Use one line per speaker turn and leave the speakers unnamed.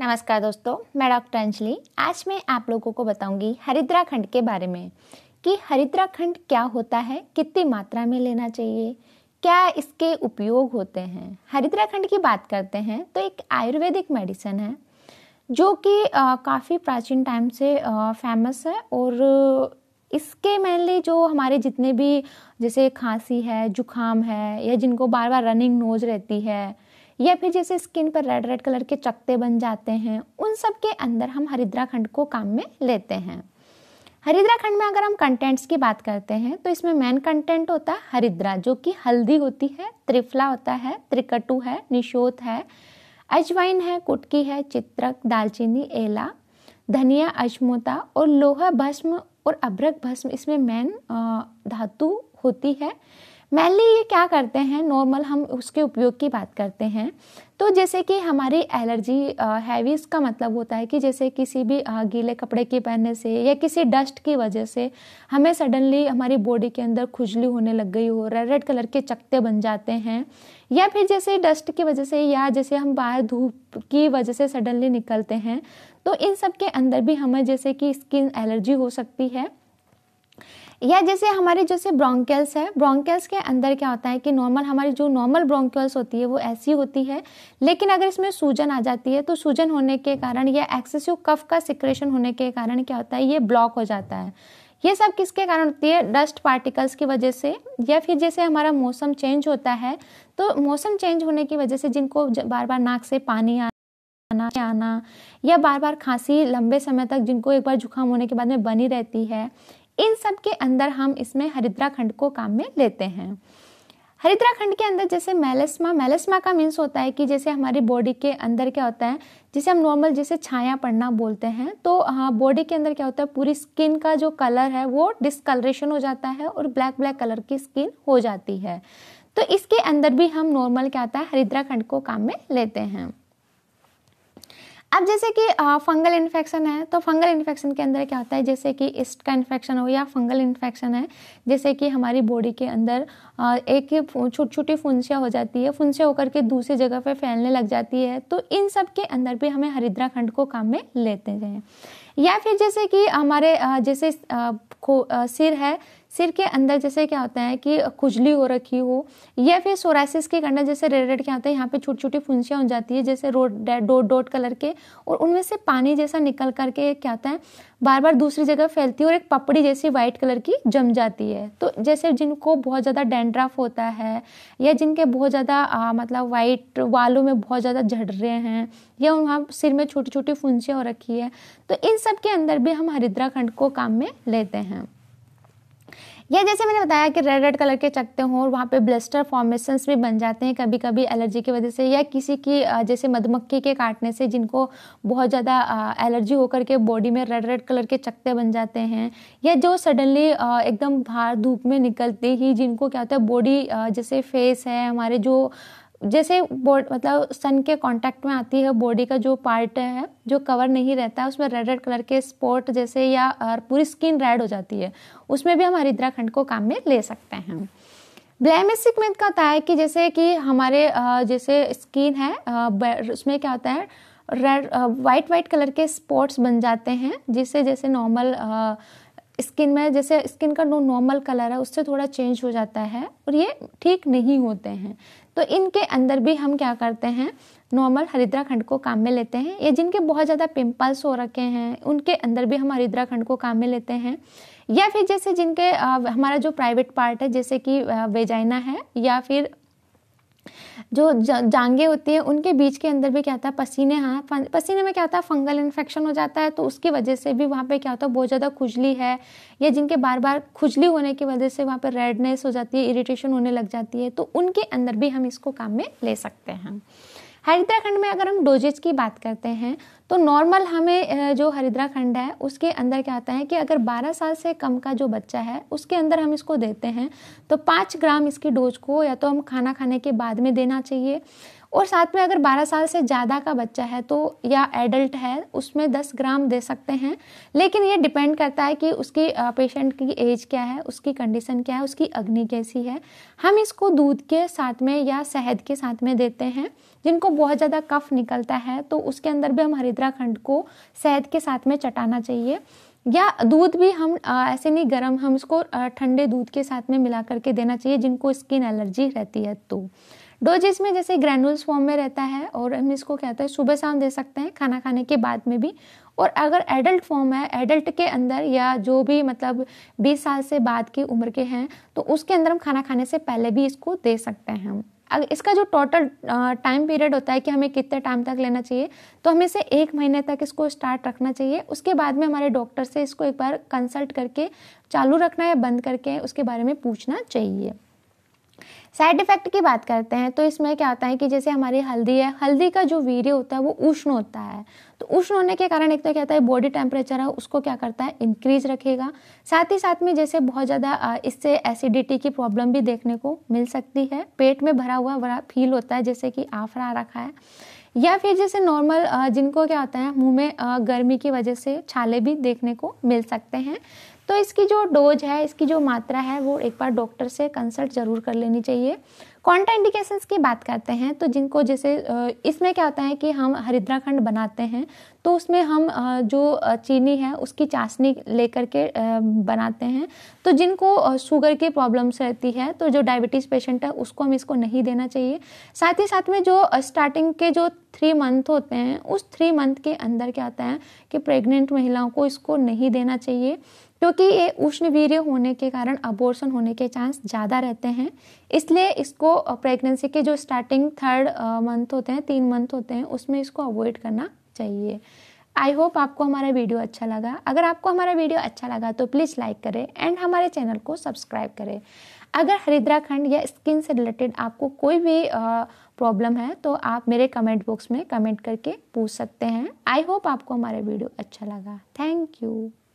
नमस्कार दोस्तों मैं डॉक्टर अंजलि आज मैं आप लोगों को बताऊंगी हरिद्राखंड के बारे में कि हरिद्राखंड क्या होता है कितनी मात्रा में लेना चाहिए क्या इसके उपयोग होते हैं हरिद्राखंड की बात करते हैं तो एक आयुर्वेदिक मेडिसिन है जो कि काफ़ी प्राचीन टाइम से फेमस है और इसके मेनली जो हमारे जितने भी जैसे खांसी है जुखाम है या जिनको बार बार रनिंग नोज रहती है या फिर जैसे स्किन पर रेड रेड कलर के चकते बन जाते हैं उन सब के अंदर हम हरिद्राखंड को काम में लेते हैं हरिद्राखंड में अगर हम कंटेंट्स की बात करते हैं तो इसमें मेन कंटेंट होता है हरिद्रा जो कि हल्दी होती है त्रिफला होता है त्रिकटु है निशोत है अजवाइन है कुटकी है चित्रक दालचीनी एला धनिया अजमोता और लोहा भस्म और अभ्रक भस्म इसमें मेन धातु होती है मेनली ये क्या करते हैं नॉर्मल हम उसके उपयोग की बात करते हैं तो जैसे कि हमारी एलर्जी हैवी इसका मतलब होता है कि जैसे किसी भी गीले कपड़े के पहनने से या किसी डस्ट की वजह से हमें सडनली हमारी बॉडी के अंदर खुजली होने लग गई हो रेड रेड कलर के चकते बन जाते हैं या फिर जैसे डस्ट की वजह से या जैसे हम बाहर धूप की वजह से सडनली निकलते हैं तो इन सब के अंदर भी हमें जैसे कि स्किन एलर्जी हो सकती है या जैसे हमारे जैसे ब्रोंकेल्स है ब्रोंकेल्स के अंदर क्या होता है कि नॉर्मल हमारी जो नॉर्मल ब्रोंकेल्स होती है वो ऐसी होती है लेकिन अगर इसमें सूजन आ जाती है तो सूजन होने के कारण या एक्सेसिव कफ का सिक्रेशन होने के कारण क्या होता है ये ब्लॉक हो जाता है ये सब किसके कारण होती है डस्ट पार्टिकल्स की वजह से या फिर जैसे हमारा मौसम चेंज होता है तो मौसम चेंज होने की वजह से जिनको बार बार नाक से पानी आ आना आना या बार बार खांसी लंबे समय तक जिनको एक बार जुकाम होने के बाद में बनी रहती है इन सब के अंदर हम इसमें हरिद्राखंड को काम में लेते हैं हरिद्राखंड के अंदर जैसे मेलेस्मा मेलेस्मा का मीन्स होता है कि जैसे हमारी बॉडी के अंदर क्या होता है जिसे हम नॉर्मल जैसे छाया पड़ना बोलते हैं तो हाँ बॉडी के अंदर क्या होता है पूरी स्किन का जो कलर है वो डिसकलरेशन हो जाता है और ब्लैक ब्लैक कलर की स्किन हो जाती है तो इसके अंदर भी हम नॉर्मल क्या होता है हरिद्राखंड को काम में लेते हैं अब जैसे कि फंगल इन्फेक्शन है तो फंगल इन्फेक्शन के अंदर क्या होता है जैसे कि इस्ट का इन्फेक्शन हो या फंगल इन्फेक्शन है जैसे कि हमारी बॉडी के अंदर एक छोटी छोटी फुंसियाँ हो जाती है फुंसियाँ होकर के दूसरी जगह पर फैलने लग जाती है तो इन सब के अंदर भी हमें हरिद्रा खंड को काम में लेते हैं या फिर जैसे कि हमारे जैसे सिर है सिर के अंदर जैसे क्या होता है कि खुजली हो रखी हो या फिर सोरासिस के अंदर जैसे रेड रेड क्या होता है यहाँ पे छोटी छोटी फुंसियाँ हो जाती है जैसे रोड डॉट डोट कलर के और उनमें से पानी जैसा निकल करके क्या होता है बार बार दूसरी जगह फैलती है और एक पपड़ी जैसी वाइट कलर की जम जाती है तो जैसे जिनको बहुत ज़्यादा डेंड्राफ होता है या जिनके बहुत ज़्यादा मतलब वाइट वालों में बहुत ज़्यादा झड़ रहे हैं या वहाँ सिर में छोटी छोटी फुंसियाँ हो रखी है तो इन सब के अंदर भी हम हरिद्रा खंड को काम में लेते हैं या जैसे मैंने बताया कि रेड रेड कलर के चकते हों और वहाँ पे ब्लस्टर फॉर्मेशंस भी बन जाते हैं कभी कभी एलर्जी की वजह से या किसी की जैसे मधुमक्खी के काटने से जिनको बहुत ज़्यादा एलर्जी होकर के बॉडी में रेड रेड कलर के चकते बन जाते हैं या जो सडनली एकदम बाहर धूप में निकलते ही जिनको क्या होता है बॉडी जैसे फेस है हमारे जो जैसे बोर्ड मतलब सन के कांटेक्ट में आती है बॉडी का जो पार्ट है जो कवर नहीं रहता है उसमें रेड रेड कलर के स्पॉट जैसे या पूरी स्किन रेड हो जाती है उसमें भी हम हरिद्राखंड को काम में ले सकते हैं ब्लैमेसिक में क्या होता है कि जैसे कि हमारे जैसे स्किन है उसमें क्या होता है रेड वाइट वाइट कलर के स्पॉट्स बन जाते हैं जिससे जैसे नॉर्मल स्किन में जैसे स्किन का नो नॉर्मल कलर है उससे थोड़ा चेंज हो जाता है और ये ठीक नहीं होते हैं तो इनके अंदर भी हम क्या करते हैं नॉर्मल हरिद्रा खंड को काम में लेते हैं या जिनके बहुत ज़्यादा पिंपल्स हो रखे हैं उनके अंदर भी हम हरिद्रा खंड को काम में लेते हैं या फिर जैसे जिनके आ, हमारा जो प्राइवेट पार्ट है जैसे कि वेजाइना है या फिर जो जांगे होती है उनके बीच के अंदर भी क्या होता है पसीने हाँ पसीने में क्या होता है फंगल इन्फेक्शन हो जाता है तो उसकी वजह से भी वहाँ पे क्या होता है बहुत ज़्यादा खुजली है या जिनके बार बार खुजली होने की वजह से वहाँ पर रेडनेस हो जाती है इरिटेशन होने लग जाती है तो उनके अंदर भी हम इसको काम में ले सकते हैं हरिद्राखंड में अगर हम डोजेज की बात करते हैं तो नॉर्मल हमें जो हरिद्रा खंड है उसके अंदर क्या आता है कि अगर 12 साल से कम का जो बच्चा है उसके अंदर हम इसको देते हैं तो पाँच ग्राम इसकी डोज को या तो हम खाना खाने के बाद में देना चाहिए और साथ में अगर 12 साल से ज़्यादा का बच्चा है तो या एडल्ट है उसमें 10 ग्राम दे सकते हैं लेकिन ये डिपेंड करता है कि उसकी पेशेंट की एज क्या है उसकी कंडीशन क्या है उसकी अग्नि कैसी है हम इसको दूध के साथ में या शहद के साथ में देते हैं जिनको बहुत ज़्यादा कफ निकलता है तो उसके अंदर भी हम हरिद्रा उत्तराखंड को शहद के साथ में चटाना चाहिए या दूध भी हम ऐसे नहीं गर्म हम इसको ठंडे दूध के साथ में मिला करके देना चाहिए जिनको स्किन एलर्जी रहती है तो डोजेस में जैसे ग्रैनुल्स फॉर्म में रहता है और हम इसको क्या हैं सुबह शाम दे सकते हैं खाना खाने के बाद में भी और अगर एडल्ट फॉर्म है एडल्ट के अंदर या जो भी मतलब 20 साल से बाद की उम्र के हैं तो उसके अंदर हम खाना खाने से पहले भी इसको दे सकते हैं हम इसका जो टोटल टाइम पीरियड होता है कि हमें कितने टाइम तक लेना चाहिए तो हमें से एक महीने तक इसको स्टार्ट रखना चाहिए उसके बाद में हमारे डॉक्टर से इसको एक बार कंसल्ट करके चालू रखना या बंद करके उसके बारे में पूछना चाहिए साइड इफेक्ट की बात करते हैं तो इसमें क्या होता है कि जैसे हमारी हल्दी है हल्दी का जो वीर्य होता है वो उष्ण होता है तो उष्ण होने के कारण एक तो क्या होता है बॉडी टेम्परेचर है उसको क्या करता है इंक्रीज रखेगा साथ ही साथ में जैसे बहुत ज़्यादा इससे एसिडिटी की प्रॉब्लम भी देखने को मिल सकती है पेट में भरा हुआ बड़ा फील होता है जैसे कि आफरा रखा है या फिर जैसे नॉर्मल जिनको क्या होता है मुंह में गर्मी की वजह से छाले भी देखने को मिल सकते हैं तो इसकी जो डोज है इसकी जो मात्रा है वो एक बार डॉक्टर से कंसल्ट ज़रूर कर लेनी चाहिए कॉन्ट्राइंडिकेशंस की बात करते हैं तो जिनको जैसे इसमें क्या होता है कि हम हरिद्राखंड बनाते हैं तो उसमें हम जो चीनी है उसकी चाशनी लेकर के बनाते हैं तो जिनको शुगर की प्रॉब्लम्स रहती है तो जो डायबिटीज़ पेशेंट है उसको हम इसको नहीं देना चाहिए साथ ही साथ में जो स्टार्टिंग के जो थ्री मंथ होते हैं उस थ्री मंथ के अंदर क्या होता है कि प्रेग्नेंट महिलाओं को इसको नहीं देना चाहिए क्योंकि ये उष्ण वीर होने के कारण अबोर्सन होने के चांस ज़्यादा रहते हैं इसलिए इसको प्रेगनेंसी के जो स्टार्टिंग थर्ड मंथ होते हैं तीन मंथ होते हैं उसमें इसको अवॉइड करना चाहिए आई होप आपको हमारा वीडियो अच्छा लगा अगर आपको हमारा वीडियो अच्छा लगा तो प्लीज़ लाइक करें एंड हमारे चैनल को सब्सक्राइब करें अगर हरिद्राखंड या स्किन से रिलेटेड आपको कोई भी प्रॉब्लम है तो आप मेरे कमेंट बॉक्स में कमेंट करके पूछ सकते हैं आई होप आपको हमारा वीडियो अच्छा लगा थैंक यू